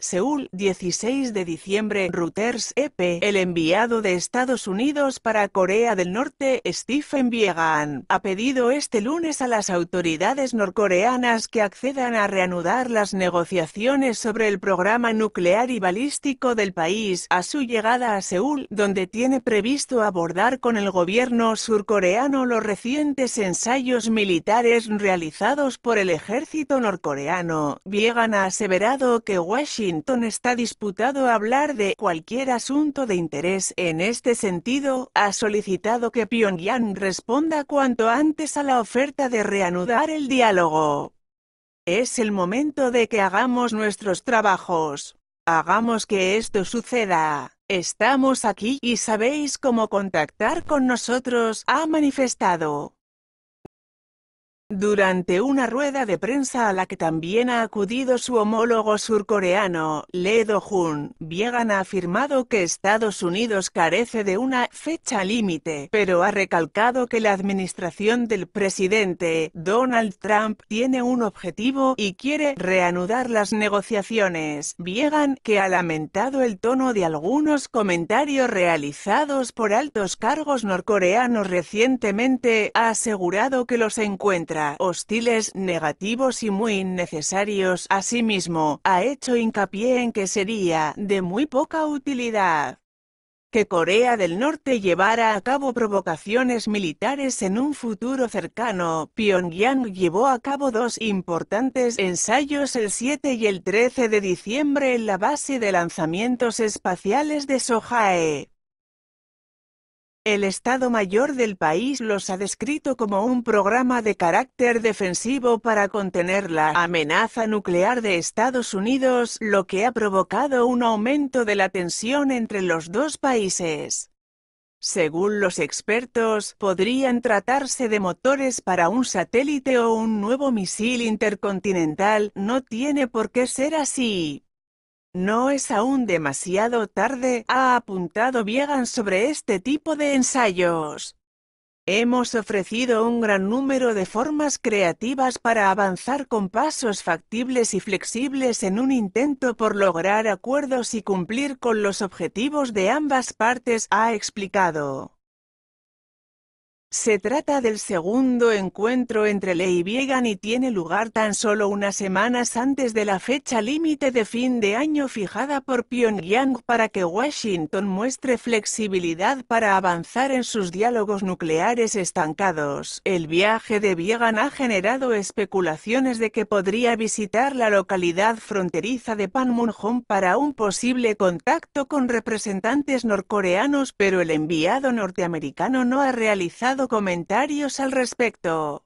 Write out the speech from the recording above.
Seúl, 16 de diciembre. Reuters EP, el enviado de Estados Unidos para Corea del Norte, Stephen Biegan, ha pedido este lunes a las autoridades norcoreanas que accedan a reanudar las negociaciones sobre el programa nuclear y balístico del país a su llegada a Seúl, donde tiene previsto abordar con el gobierno surcoreano los recientes ensayos militares realizados por el ejército norcoreano. Biegan ha aseverado que Washington Clinton está disputado a hablar de cualquier asunto de interés en este sentido, ha solicitado que Pyongyang responda cuanto antes a la oferta de reanudar el diálogo. Es el momento de que hagamos nuestros trabajos. Hagamos que esto suceda. Estamos aquí y sabéis cómo contactar con nosotros, ha manifestado. Durante una rueda de prensa a la que también ha acudido su homólogo surcoreano, Lee do Viegan Biegan ha afirmado que Estados Unidos carece de una fecha límite, pero ha recalcado que la administración del presidente, Donald Trump, tiene un objetivo y quiere reanudar las negociaciones. Viegan, que ha lamentado el tono de algunos comentarios realizados por altos cargos norcoreanos recientemente, ha asegurado que los encuentra hostiles, negativos y muy innecesarios. Asimismo, ha hecho hincapié en que sería de muy poca utilidad que Corea del Norte llevara a cabo provocaciones militares en un futuro cercano, Pyongyang llevó a cabo dos importantes ensayos el 7 y el 13 de diciembre en la base de lanzamientos espaciales de Sohae. El Estado Mayor del país los ha descrito como un programa de carácter defensivo para contener la amenaza nuclear de Estados Unidos, lo que ha provocado un aumento de la tensión entre los dos países. Según los expertos, podrían tratarse de motores para un satélite o un nuevo misil intercontinental, no tiene por qué ser así. No es aún demasiado tarde, ha apuntado Viegan sobre este tipo de ensayos. Hemos ofrecido un gran número de formas creativas para avanzar con pasos factibles y flexibles en un intento por lograr acuerdos y cumplir con los objetivos de ambas partes, ha explicado. Se trata del segundo encuentro entre Ley Viegan y tiene lugar tan solo unas semanas antes de la fecha límite de fin de año fijada por Pyongyang para que Washington muestre flexibilidad para avanzar en sus diálogos nucleares estancados. El viaje de Viegan ha generado especulaciones de que podría visitar la localidad fronteriza de Panmunjom para un posible contacto con representantes norcoreanos, pero el enviado norteamericano no ha realizado comentarios al respecto.